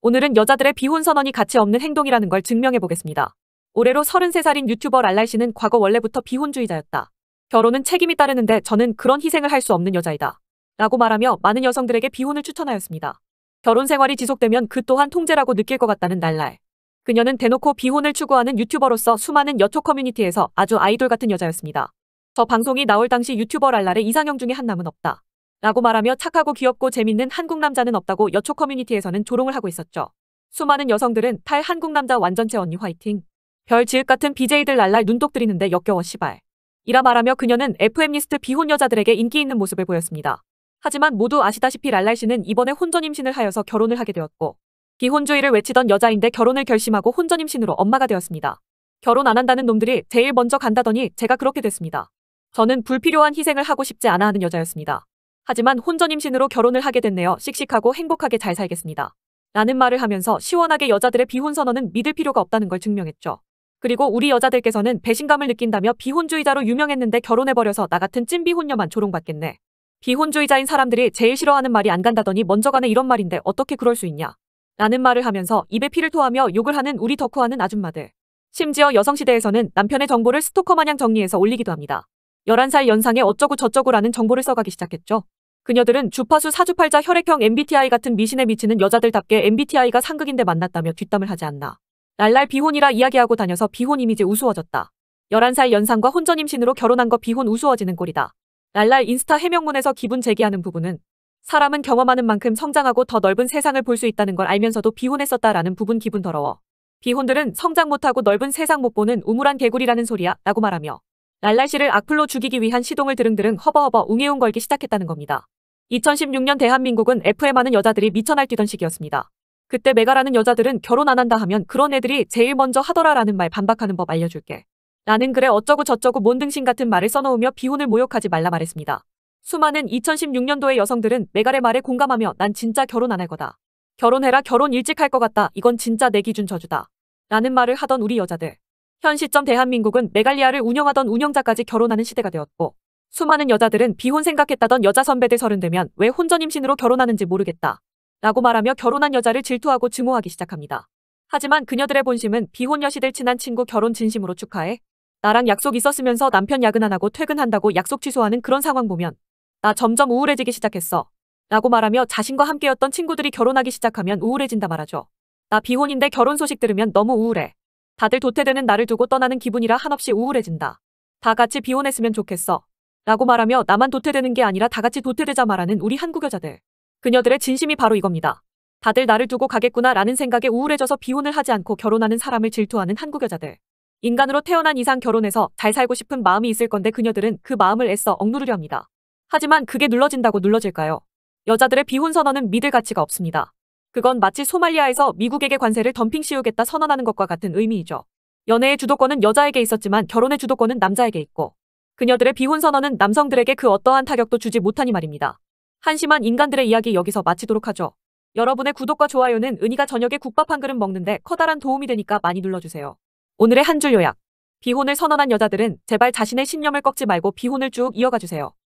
오늘은 여자들의 비혼 선언이 가치 없는 행동이라는 걸 증명해 보겠습니다. 올해로 33살인 유튜버 랄랄 씨는 과거 원래부터 비혼주의자였다. 결혼은 책임이 따르는데 저는 그런 희생을 할 수 없는 여자이다. 라고 말하며 많은 여성들에게 비혼을 추천하였습니다. 결혼 생활이 지속되면 그 또한 통제라고 느낄 것 같다는 날랄. 그녀는 대놓고 비혼을 추구하는 유튜버로서 수많은 여초 커뮤니티에서 아주 아이돌 같은 여자였습니다. 저 방송이 나올 당시 유튜버 랄랄의 이상형 중에 한 남은 없다. 라고 말하며 착하고 귀엽고 재밌는 한국 남자는 없다고 여초 커뮤니티에서는 조롱을 하고 있었죠. 수많은 여성들은 탈 한국 남자 완전체 언니 화이팅. 별 지읒 같은 BJ들 날날 눈독 들이는데 역겨워 시발. 이라 말하며 그녀는 FM리스트 비혼 여자들에게 인기 있는 모습을 보였습니다. 하지만 모두 아시다시피 랄랄 씨는 이번에 혼전 임신을 하여서 결혼을 하게 되었고 비혼주의를 외치던 여자인데 결혼을 결심하고 혼전 임신으로 엄마가 되었습니다. 결혼 안 한다는 놈들이 제일 먼저 간다더니 제가 그렇게 됐습니다. 저는 불필요한 희생을 하고 싶지 않아 하는 여자였습니다. 하지만 혼전임신으로 결혼을 하게 됐네요. 씩씩하고 행복하게 잘 살겠습니다. 라는 말을 하면서 시원하게 여자들의 비혼 선언은 믿을 필요가 없다는 걸 증명했죠. 그리고 우리 여자들께서는 배신감을 느낀다며 비혼주의자로 유명했는데 결혼해버려서 나 같은 찐비혼녀만 조롱받겠네. 비혼주의자인 사람들이 제일 싫어하는 말이 안 간다더니 먼저 가는 이런 말인데 어떻게 그럴 수 있냐. 라는 말을 하면서 입에 피를 토하며 욕을 하는 우리 덕후하는 아줌마들. 심지어 여성시대에서는 남편의 정보를 스토커 마냥 정리해서 올리기도 합니다. 11살 연상에 어쩌고 저쩌고라는 정보를 써가기 시작했죠. 그녀들은 주파수 사주팔자 혈액형 MBTI 같은 미신에 미치는 여자들답게 MBTI가 상극인데 만났다며 뒷담을 하지 않나. 날날 비혼이라 이야기하고 다녀서 비혼 이미지 우스워졌다. 11살 연상과 혼전 임신으로 결혼한 거 비혼 우스워지는 꼴이다. 날날 인스타 해명문에서 기분 제기하는 부분은 사람은 경험하는 만큼 성장하고 더 넓은 세상을 볼 수 있다는 걸 알면서도 비혼했었다라는 부분 기분 더러워. 비혼들은 성장 못하고 넓은 세상 못 보는 우물한 개구리라는 소리야 라고 말하며 날날 씨를 악플로 죽이기 위한 시동을 드릉드릉 허버허버 웅해웅 걸기 시작했다는 겁니다. 2016년 대한민국은 F에 많은 여자들이 미쳐 날뛰던 시기였습니다. 그때 메가라는 여자들은 결혼 안 한다 하면 그런 애들이 제일 먼저 하더라라는 말 반박하는 법 알려줄게. 나는 그래 어쩌고 저쩌고 몬등신 같은 말을 써놓으며 비혼을 모욕하지 말라 말했습니다. 수많은 2016년도의 여성들은 메갈의 말에 공감하며 난 진짜 결혼 안 할 거다. 결혼해라 결혼 일찍 할 것 같다. 이건 진짜 내 기준 저주다. 라는 말을 하던 우리 여자들. 현 시점 대한민국은 메갈리아를 운영하던 운영자까지 결혼하는 시대가 되었고 수많은 여자들은 비혼 생각했다던 여자 선배들 서른 되면 왜 혼전 임신으로 결혼하는지 모르겠다. 라고 말하며 결혼한 여자를 질투하고 증오하기 시작합니다. 하지만 그녀들의 본심은 비혼 여시들 친한 친구 결혼 진심으로 축하해. 나랑 약속 있었으면서 남편 야근 안 하고 퇴근한다고 약속 취소하는 그런 상황 보면 나 점점 우울해지기 시작했어. 라고 말하며 자신과 함께였던 친구들이 결혼하기 시작하면 우울해진다 말하죠. 나 비혼인데 결혼 소식 들으면 너무 우울해. 다들 도태되는 나를 두고 떠나는 기분이라 한없이 우울해진다. 다 같이 비혼했으면 좋겠어. 라고 말하며 나만 도태되는 게 아니라 다 같이 도태되자 말하는 우리 한국 여자들. 그녀들의 진심이 바로 이겁니다. 다들 나를 두고 가겠구나 라는 생각에 우울해져서 비혼을 하지 않고 결혼하는 사람을 질투하는 한국 여자들. 인간으로 태어난 이상 결혼해서 잘 살고 싶은 마음이 있을 건데 그녀들은 그 마음을 애써 억누르려 합니다. 하지만 그게 눌러진다고 눌러질까요? 여자들의 비혼 선언은 믿을 가치가 없습니다. 그건 마치 소말리아에서 미국에게 관세를 덤핑 씌우겠다 선언하는 것과 같은 의미이죠. 연애의 주도권은 여자에게 있었지만 결혼의 주도권은 남자에게 있고 그녀들의 비혼 선언은 남성들에게 그 어떠한 타격도 주지 못하니 말입니다. 한심한 인간들의 이야기 여기서 마치도록 하죠. 여러분의 구독과 좋아요는 은희가 저녁에 국밥 한 그릇 먹는데 커다란 도움이 되니까 많이 눌러주세요. 오늘의 한 줄 요약. 비혼을 선언한 여자들은 제발 자신의 신념을 꺾지 말고 비혼을 쭉 이어가주세요.